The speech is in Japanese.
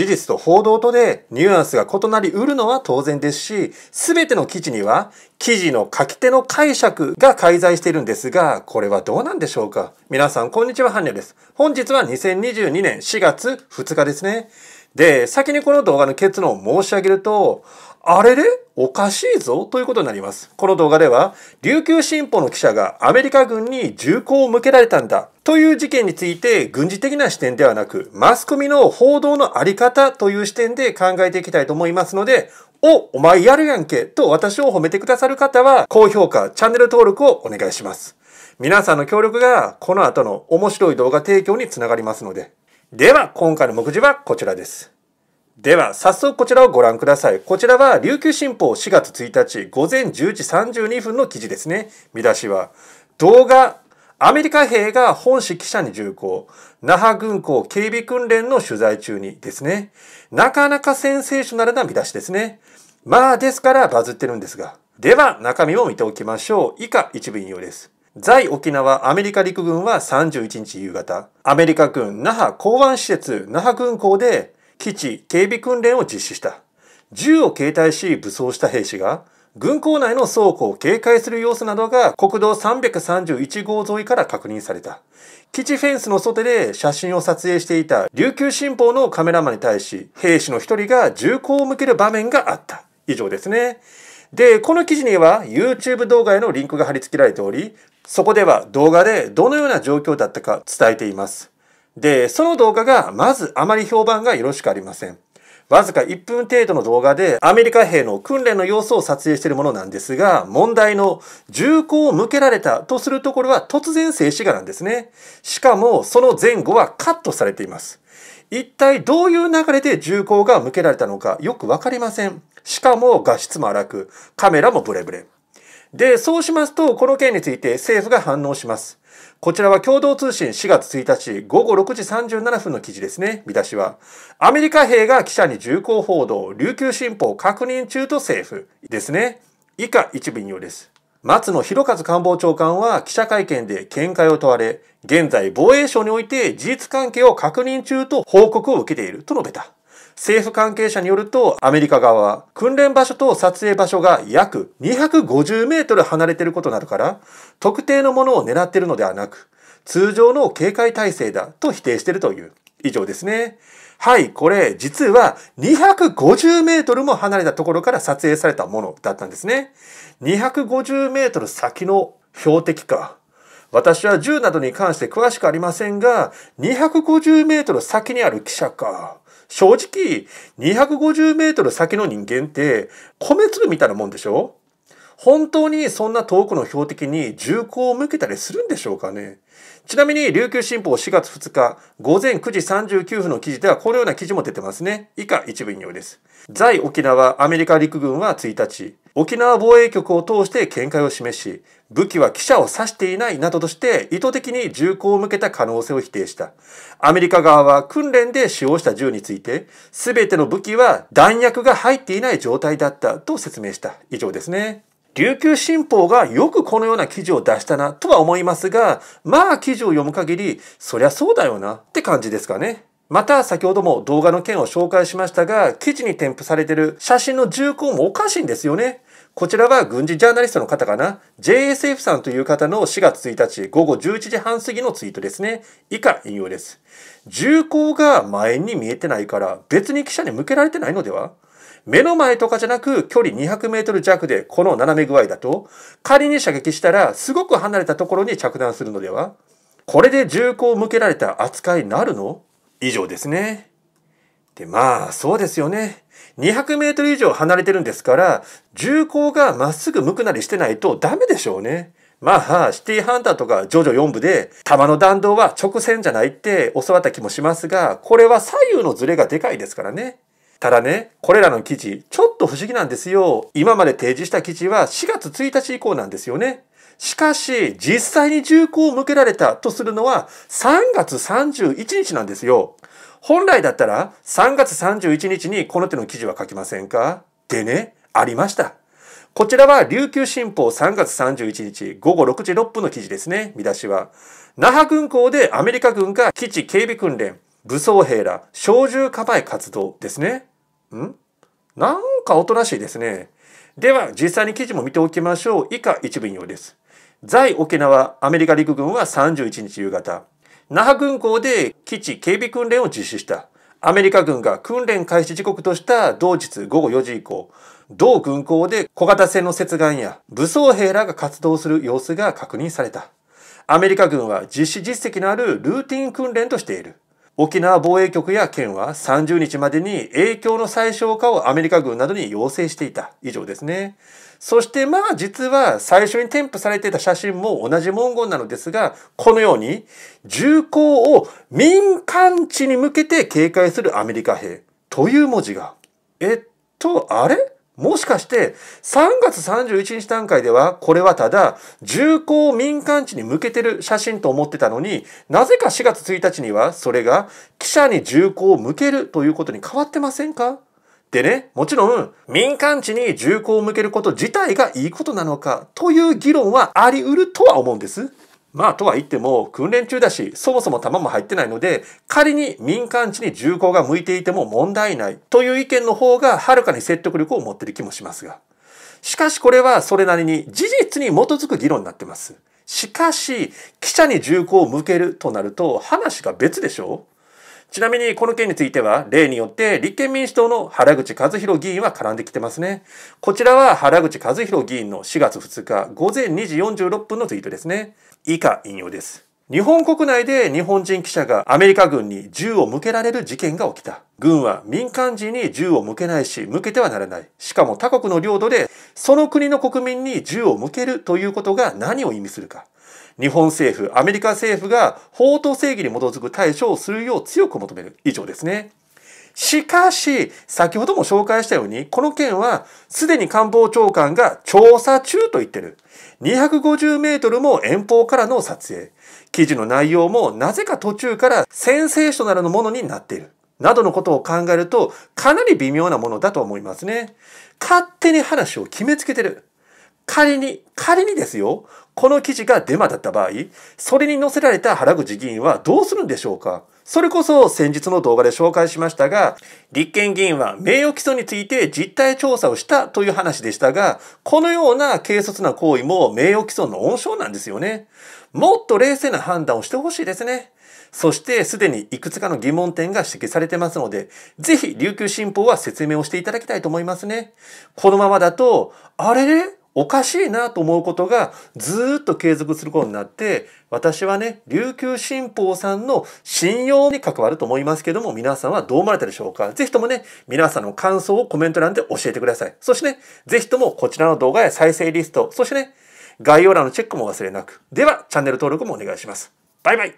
事実と報道とでニュアンスが異なり得るのは当然ですし、すべての記事には記事の書き手の解釈が介在しているんですが、これはどうなんでしょうか皆さん、こんにちは、ハンニャです。本日は2022年4月2日ですね。で、先にこの動画の結論を申し上げると、あれれおかしいぞということになります。この動画では、琉球新報の記者がアメリカ軍に銃口を向けられたんだという事件について軍事的な視点ではなく、マスコミの報道のあり方という視点で考えていきたいと思いますので、お、お前やるやんけと私を褒めてくださる方は、高評価、チャンネル登録をお願いします。皆さんの協力がこの後の面白い動画提供につながりますので。では、今回の目次はこちらです。では、早速こちらをご覧ください。こちらは、琉球新報4月1日午前10時32分の記事ですね。見出しは、動画、アメリカ兵が本市記者に銃口、那覇軍港警備訓練の取材中にですね。なかなかセンセーショナルな見出しですね。まあ、ですからバズってるんですが。では、中身を見ておきましょう。以下、一部引用です。在沖縄アメリカ陸軍は31日夕方、アメリカ軍那覇港湾施設那覇軍港で基地警備訓練を実施した。銃を携帯し武装した兵士が、軍港内の倉庫を警戒する様子などが国道331号沿いから確認された。基地フェンスの外で写真を撮影していた琉球新報のカメラマンに対し、兵士の一人が銃口を向ける場面があった。以上ですね。で、この記事には YouTube 動画へのリンクが貼り付けられており、そこでは動画でどのような状況だったか伝えています。で、その動画がまずあまり評判がよろしくありません。わずか1分程度の動画でアメリカ兵の訓練の様子を撮影しているものなんですが、問題の銃口を向けられたとするところは突然静止画なんですね。しかもその前後はカットされています。一体どういう流れで銃口が向けられたのかよくわかりません。しかも画質も荒く、カメラもブレブレ。で、そうしますと、この件について政府が反応します。こちらは共同通信4月1日午後6時37分の記事ですね。見出しは。アメリカ兵が記者に重厚報道、琉球新報確認中と政府ですね。以下一部引用です。松野博一官房長官は記者会見で見解を問われ、現在防衛省において事実関係を確認中と報告を受けていると述べた。政府関係者によると、アメリカ側は訓練場所と撮影場所が約250メートル離れていることなどから、特定のものを狙っているのではなく、通常の警戒体制だと否定しているという。以上ですね。はい、これ実は250メートルも離れたところから撮影されたものだったんですね。250メートル先の標的か。私は銃などに関して詳しくありませんが、250メートル先にある記者か。正直、250メートル先の人間って、米粒みたいなもんでしょ本当にそんな遠くの標的に銃口を向けたりするんでしょうかねちなみに琉球新報4月2日午前9時39分の記事ではこのような記事も出てますね。以下一部引用です。在沖縄アメリカ陸軍は1日、沖縄防衛局を通して見解を示し、武器は記者を指していないなどとして意図的に銃口を向けた可能性を否定した。アメリカ側は訓練で使用した銃について、すべての武器は弾薬が入っていない状態だったと説明した。以上ですね。琉球新報がよくこのような記事を出したなとは思いますが、まあ記事を読む限り、そりゃそうだよなって感じですかね。また先ほども動画の件を紹介しましたが、記事に添付されている写真の重厚もおかしいんですよね。こちらは軍事ジャーナリストの方かな ?JSF さんという方の4月1日午後11時半過ぎのツイートですね。以下引用です。銃口が前に見えてないから別に記者に向けられてないのでは目の前とかじゃなく距離200メートル弱でこの斜め具合だと、仮に射撃したらすごく離れたところに着弾するのではこれで銃口を向けられた扱いになるの以上ですね。で、まあ、そうですよね。200メートル以上離れてるんですから、銃口がまっすぐ向くなりしてないとダメでしょうね。まあ、シティハンターとかジョジョ4部で、弾の弾道は直線じゃないって教わった気もしますが、これは左右のズレがでかいですからね。ただね、これらの記事、ちょっと不思議なんですよ。今まで提示した記事は4月1日以降なんですよね。しかし、実際に銃口を向けられたとするのは3月31日なんですよ。本来だったら3月31日にこの手の記事は書きませんかでね、ありました。こちらは琉球新報3月31日午後6時6分の記事ですね、見出しは。那覇軍港でアメリカ軍が基地警備訓練、武装兵ら小銃構え活動ですね。んなんかおとなしいですね。では、実際に記事も見ておきましょう。以下一部引用です。在沖縄アメリカ陸軍は31日夕方、那覇軍港で基地警備訓練を実施した。アメリカ軍が訓練開始時刻とした同日午後4時以降、同軍港で小型船の接岸や武装兵らが活動する様子が確認された。アメリカ軍は実施実績のあるルーティン訓練としている。沖縄防衛局や県は30日までに影響の最小化をアメリカ軍などに要請していた。以上ですね。そしてまあ実は最初に添付されていた写真も同じ文言なのですが、このように銃口を民間地に向けて警戒するアメリカ兵という文字が。えっと、あれもしかして3月31日段階ではこれはただ重工民間地に向けてる写真と思ってたのになぜか4月1日にはそれが記者に重工を向けるということに変わってませんかでね、もちろん民間地に重工を向けること自体がいいことなのかという議論はあり得るとは思うんです。まあとは言っても訓練中だし、そもそも弾も入ってないので、仮に民間地に銃口が向いていても問題ないという意見の方がはるかに説得力を持っている気もしますが。しかしこれはそれなりに事実に基づく議論になってます。しかし、記者に銃口を向けるとなると話が別でしょうちなみにこの件については例によって立憲民主党の原口和弘議員は絡んできてますね。こちらは原口和弘議員の4月2日午前2時46分のツイートですね。以下引用です。日本国内で日本人記者がアメリカ軍に銃を向けられる事件が起きた。軍は民間人に銃を向けないし、向けてはならない。しかも他国の領土で、その国の国民に銃を向けるということが何を意味するか。日本政府、アメリカ政府が法と正義に基づく対処をするよう強く求める。以上ですね。しかし、先ほども紹介したように、この件は、すでに官房長官が調査中と言ってる。250メートルも遠方からの撮影。記事の内容もなぜか途中からセンセーショナルのものになっている。などのことを考えると、かなり微妙なものだと思いますね。勝手に話を決めつけてる。仮に、仮にですよ、この記事がデマだった場合、それに載せられた原口議員はどうするんでしょうかそれこそ先日の動画で紹介しましたが、立憲議員は名誉毀損について実態調査をしたという話でしたが、このような軽率な行為も名誉毀損の温床なんですよね。もっと冷静な判断をしてほしいですね。そしてすでにいくつかの疑問点が指摘されてますので、ぜひ琉球新報は説明をしていただきたいと思いますね。このままだと、あれれおかしいなと思うことがずっと継続することになって私はね琉球新報さんの信用に関わると思いますけども皆さんはどう思われたでしょうか是非ともね皆さんの感想をコメント欄で教えてくださいそしてね是非ともこちらの動画や再生リストそしてね概要欄のチェックも忘れなくではチャンネル登録もお願いしますバイバイ